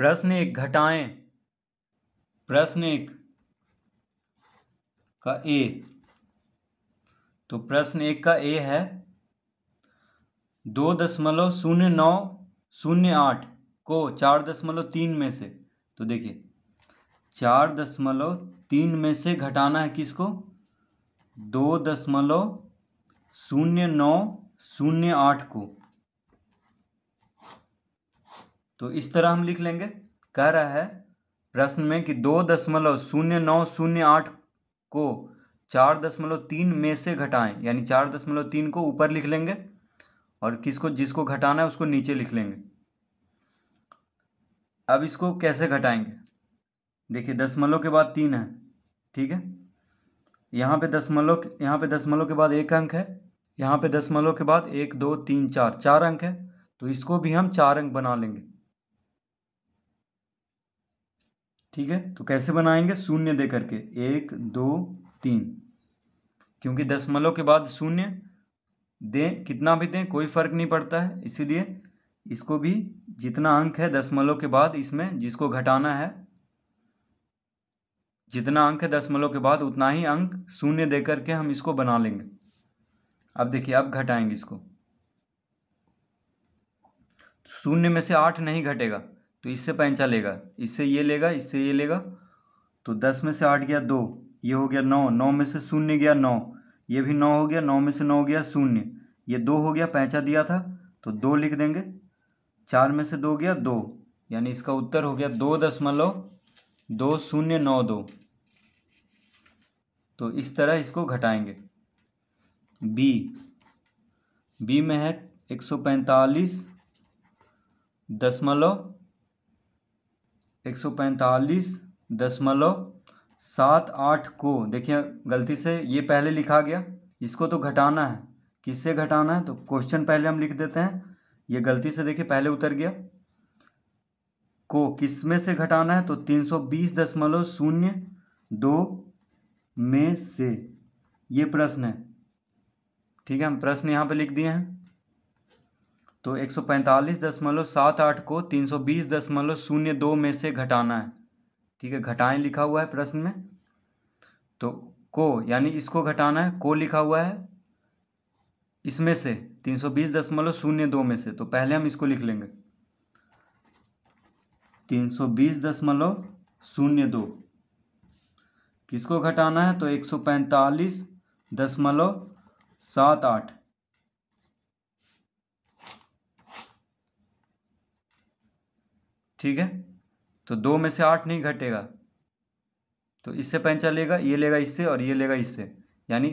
प्रश्न एक घटाएं प्रश्न एक का ए तो प्रश्न एक का ए है दो दशमलव शून्य नौ शून्य आठ को चार दशमलव तीन में से तो देखिए चार दशमलव तीन में से घटाना है किसको दो दशमलव शून्य नौ शून्य आठ को तो इस तरह हम लिख लेंगे कह रहा है प्रश्न में कि दो दशमलव शून्य नौ शून्य आठ को चार दशमलव तीन में से घटाएं यानी चार दशमलव तीन को ऊपर लिख लेंगे और किसको जिसको घटाना है उसको नीचे लिख लेंगे अब इसको कैसे घटाएंगे देखिए दशमलव के बाद तीन है ठीक है यहाँ पे दशमलव यहाँ पे दशमलव के बाद एक अंक है यहाँ पे दशमलव के बाद एक दो तीन चार चार अंक है तो इसको भी हम चार अंक बना लेंगे ठीक है तो कैसे बनाएंगे शून्य दे करके एक दो तीन क्योंकि दशमलव के बाद शून्य दें कितना भी दें कोई फर्क नहीं पड़ता है इसीलिए इसको भी जितना अंक है दशमलव के बाद इसमें जिसको घटाना है जितना अंक है दशमलव के बाद उतना ही अंक शून्य दे करके हम इसको बना लेंगे अब देखिए अब घटाएंगे इसको शून्य में से आठ नहीं घटेगा तो इससे पैंचा लेगा इससे ये लेगा इससे ये लेगा तो दस में से आठ गया दो ये हो गया नौ नौ में से शून्य गया नौ ये भी नौ हो गया नौ में से नौ गया शून्य ये दो हो गया पैंचा दिया था तो दो लिख देंगे चार में से दो गया दो यानी इसका उत्तर हो गया दो दशमलव दो शून्य नौ दो तो इस तरह इसको घटाएंगे बी बी में है एक सौ पैंतालीस दशमलव एक सौ पैंतालीस दशमलव सात आठ को देखिए गलती से ये पहले लिखा गया इसको तो घटाना है किससे घटाना है तो क्वेश्चन पहले हम लिख देते हैं ये गलती से देखिए पहले उतर गया को किस में से घटाना है तो तीन सौ बीस दशमलव शून्य दो में से ये प्रश्न है ठीक है हम प्रश्न यहाँ पे लिख दिए हैं तो एक सौ पैंतालीस दशमलव सात आठ को तीन सौ बीस दशमलव शून्य दो में से घटाना है ठीक है घटाएं लिखा हुआ है प्रश्न में तो को यानी इसको घटाना है को लिखा हुआ है इसमें से तीन सौ बीस दशमलव शून्य दो में से तो पहले हम इसको लिख लेंगे तीन सौ बीस दशमलव शून्य दो किसको घटाना है तो एक सौ पैंतालीस दशमलव सात आठ ठीक है तो दो में से आठ नहीं घटेगा तो इससे पैंचा लेगा ये लेगा इससे और ये लेगा इससे यानी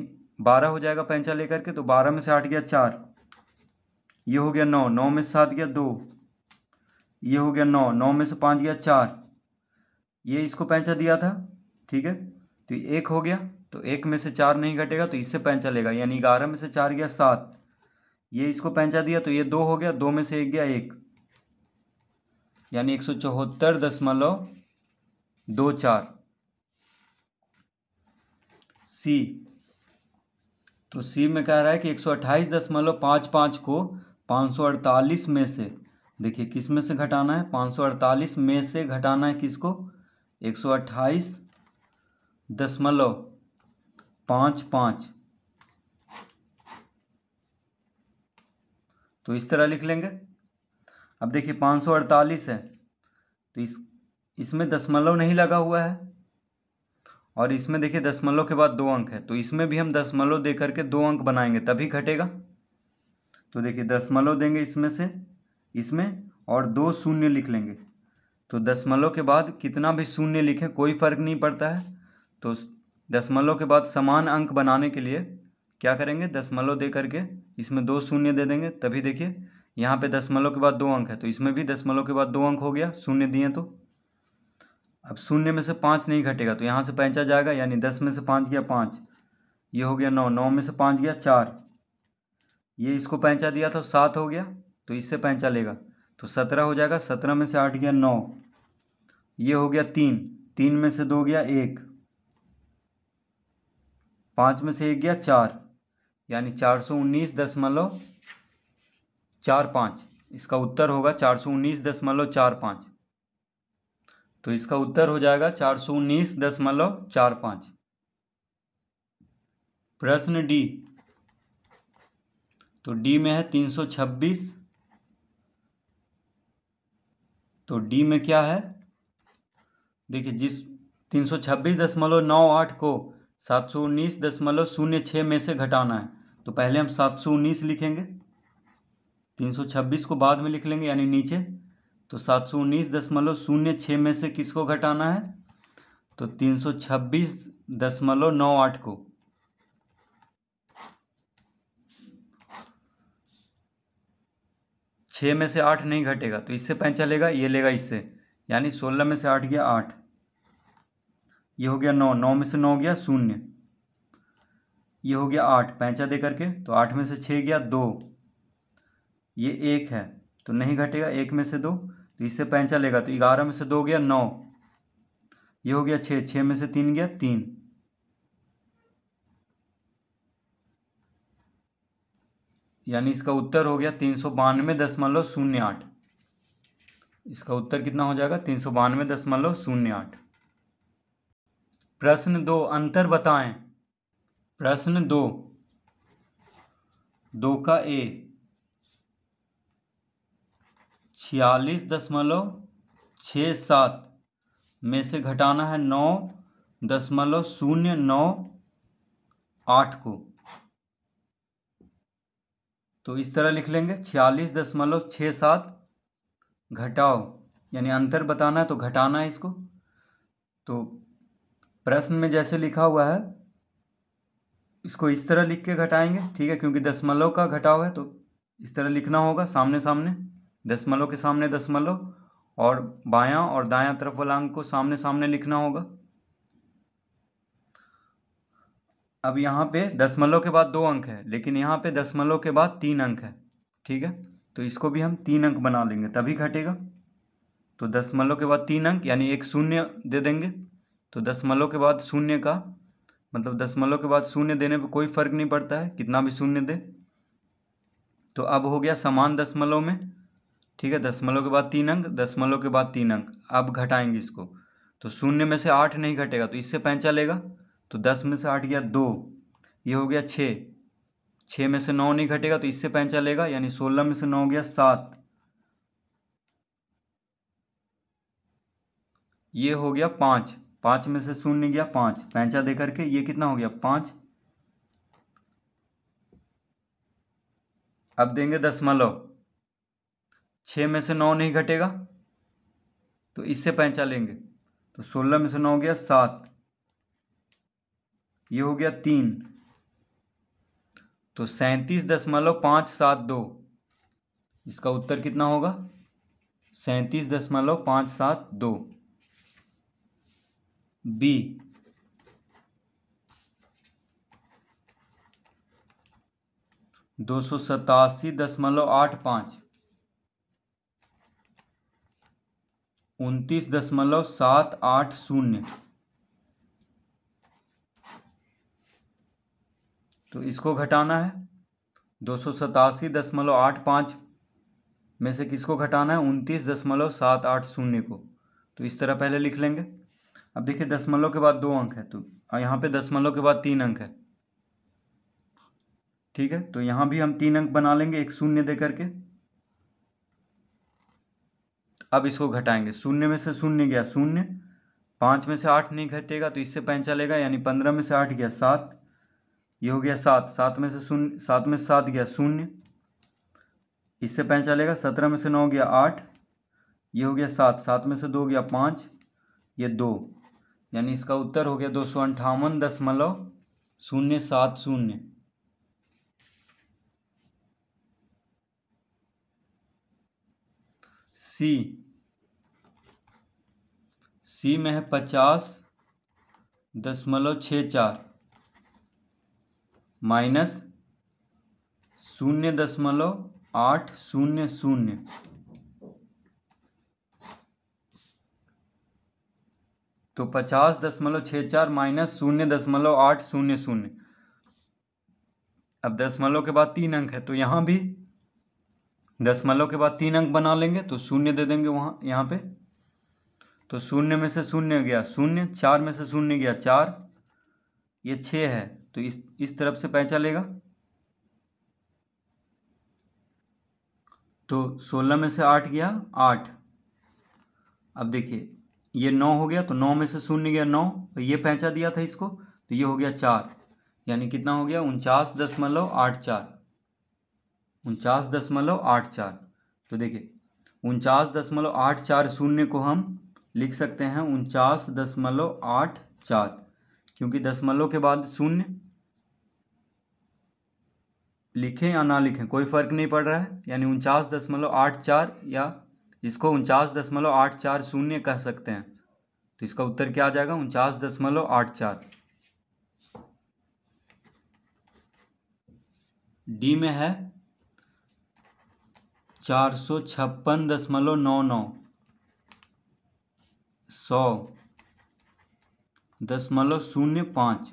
बारह हो जाएगा पैंचा लेकर के तो बारह में से आठ गया चार ये हो गया नौ नौ में से सात गया दो ये हो गया नौ नौ में से पाँच गया चार ये इसको पैंचा दिया था ठीक है तो एक हो गया तो एक में से चार नहीं घटेगा तो इससे पैंचा लेगा यानी ग्यारह में से चार गया सात ये इसको पैंचा दिया तो ये दो हो गया दो में से एक गया एक यानी एक सौ चौहत्तर दशमलव दो चार सी तो सी में कह रहा है कि एक सौ अट्ठाईस दशमलव पाँच पाँच को पाँच सौ अड़तालीस में से देखिए किस में से घटाना है पाँच सौ अड़तालीस में से घटाना है किसको एक सौ अट्ठाईस दशमलव पाँच पाँच तो इस तरह लिख लेंगे अब देखिए पाँच सौ अड़तालीस है तो इस इसमें दशमलव नहीं लगा हुआ है और इसमें देखिए दशमलव के बाद दो अंक है तो इसमें भी हम दशमलव दे करके दो अंक बनाएंगे तभी घटेगा तो देखिए दशमलव देंगे इसमें से इसमें और दो शून्य लिख लेंगे तो दशमलव के बाद कितना भी शून्य लिखें कोई फर्क नहीं पड़ता है तो दशमलव के बाद समान अंक बनाने के लिए क्या करेंगे दशमलव दे करके इसमें दो शून्य दे देंगे तभी देखिए यहाँ पे दशमलव के बाद दो अंक है तो इसमें भी दशमलव के बाद दो अंक हो गया शून्य दिए तो अब शून्य में से पाँच नहीं घटेगा तो यहाँ से पहचा जाएगा यानी दस में से पाँच गया पाँच ये हो गया नौ नौ में से पाँच गया चार ये इसको पैंचा दिया था सात हो गया तो इससे पैंचा लेगा तो सत्रह हो जाएगा सत्रह में से आठ गया नौ ये हो गया तीन तीन में से दो गया एक पाँच में से एक गया चार यानी चार सौ उन्नीस दशमलव चार पाँच इसका उत्तर होगा चार सौ उन्नीस दशमलव चार पाँच तो इसका उत्तर हो जाएगा चार सौ उन्नीस दशमलव चार पाँच प्रश्न डी तो डी में है तीन सौ छब्बीस तो डी में क्या है देखिए जिस तीन सौ छब्बीस दशमलव नौ आठ को सात सौ उन्नीस दशमलव शून्य छः में से घटाना है तो पहले हम सात सौ उन्नीस लिखेंगे तीन सौ छब्बीस को बाद में लिख लेंगे यानी नीचे तो सात सौ उन्नीस दशमलव शून्य छः में से किसको घटाना है तो तीन सौ छब्बीस दशमलव नौ आठ को छः में से आठ नहीं घटेगा तो इससे पैंचा लेगा ये लेगा इससे यानी सोलह में से आठ गया आठ ये हो गया नौ नौ में से नौ गया शून्य ये हो गया आठ पैंचा दे करके तो आठ में से छः गया दो ये एक है तो नहीं घटेगा एक में से दो तो इससे पैंचा लेगा तो ग्यारह में से दो गया नौ ये हो गया छः छः में से तीन गया तीन यानी इसका उत्तर हो गया तीन सौ बानवे दशमलव शून्य आठ इसका उत्तर कितना हो जाएगा तीन सौ बानवे दशमलव शून्य आठ प्रश्न दो अंतर बताएं प्रश्न दो दो का ए छियालीस दशमलव छः सात में से घटाना है नौ दशमलव शून्य नौ आठ को तो इस तरह लिख लेंगे छियालीस दशमलव छः सात घटाओ यानी अंतर बताना है तो घटाना है इसको तो प्रश्न में जैसे लिखा हुआ है इसको इस तरह लिख के घटाएंगे ठीक है क्योंकि दशमलव का घटाव है तो इस तरह लिखना होगा सामने सामने दशमलव के सामने दशमलव और बायां और दायां तरफ वाला अंक को सामने सामने लिखना होगा अब यहाँ पे दशमलव के बाद दो अंक है लेकिन यहाँ पे दशमलव के बाद तीन अंक है ठीक है तो इसको भी हम तीन अंक बना लेंगे तभी घटेगा तो दशमलव के बाद तीन अंक यानी एक शून्य दे देंगे तो दशमलव के बाद शून्य का मतलब दशमलव के बाद शून्य देने पर कोई फर्क नहीं पड़ता है कितना भी शून्य दे तो अब हो गया समान दशमलव में ठीक है दसमलव के बाद तीन अंक दसमलव के बाद तीन अंक अब घटाएंगे इसको तो शून्य में से आठ नहीं घटेगा तो इससे पैंचा लेगा तो दस में से आठ गया दो ये हो गया छः छः में से नौ नहीं घटेगा तो इससे पैंचा लेगा यानी सोलह में से नौ गया सात ये हो गया पाँच पाँच में से शून्य गया पाँच पैंचा दे करके ये कितना हो गया पाँच अब देंगे दसमलव छः में से नौ नहीं घटेगा तो इससे पहचान लेंगे तो सोलह में से नौ हो गया सात ये हो गया तीन तो सैंतीस दशमलव पाँच सात दो इसका उत्तर कितना होगा सैंतीस दशमलव पाँच सात दो बी दो सौ सतासी दशमलव आठ पाँच उनतीस दशमलव सात आठ शून्य तो इसको घटाना है दो सौ सतासी दशमलव आठ पाँच में से किसको घटाना है उनतीस दशमलव सात आठ शून्य को तो इस तरह पहले लिख लेंगे अब देखिए दशमलव के बाद दो अंक है तो यहाँ पे दशमलव के बाद तीन अंक है ठीक है तो यहाँ भी हम तीन अंक बना लेंगे एक शून्य दे करके अब इसको घटाएंगे शून्य में से शून्य गया शून्य पाँच में से आठ नहीं घटेगा तो इससे पैन चलेगा यानी पंद्रह में से आठ गया सात ये हो गया सात सात में से शून्य सात में से सात गया शून्य इससे पैन चलेगा सत्रह में से नौ गया आठ ये हो गया सात सात में से दो गया पाँच ये दो यानी इसका उत्तर हो गया दो सौ अंठावन दशमलव शून्य सात शून्य सी सी में है पचास दशमलव छः चार माइनस शून्य दशमलव आठ शून्य शून्य तो पचास दशमलव छः चार माइनस शून्य दशमलव आठ शून्य शून्य अब दशमलव के बाद तीन अंक है तो यहाँ भी दशमलव के बाद तीन अंक बना लेंगे तो शून्य दे देंगे वहाँ यहाँ पे तो शून्य में से शून्य गया शून्य चार में से शून्य गया चार ये छः है तो इस इस तरफ से पैंचा लेगा तो सोलह में से आठ गया आठ अब देखिए ये नौ हो गया तो नौ में से शून्य गया नौ तो ये पैंचा दिया था इसको तो ये हो गया चार यानी कितना हो गया उनचास दशमलव आठ चार उनचास दशमलव आठ चार तो देखिए उनचास दशमलव आठ चार शून्य को हम लिख सकते हैं उनचास दशमलव आठ चार क्योंकि दशमलव के बाद शून्य लिखें या ना लिखें कोई फ़र्क नहीं पड़ रहा है यानी उनचास दशमलव आठ चार या इसको उनचास दशमलव आठ चार शून्य कह सकते हैं तो इसका उत्तर क्या आ जाएगा उनचास दशमलव आठ चार डी में है चार सौ छप्पन दशमलव नौ नौ सौ दशमलव शून्य पाँच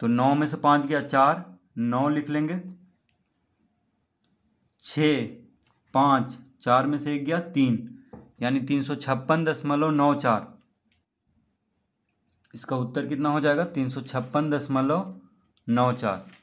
तो नौ में से पाँच गया चार नौ लिख लेंगे छ पाँच चार में से एक गया तीन यानी तीन सौ छप्पन दशमलव नौ चार इसका उत्तर कितना हो जाएगा तीन सौ छप्पन दशमलव नौ चार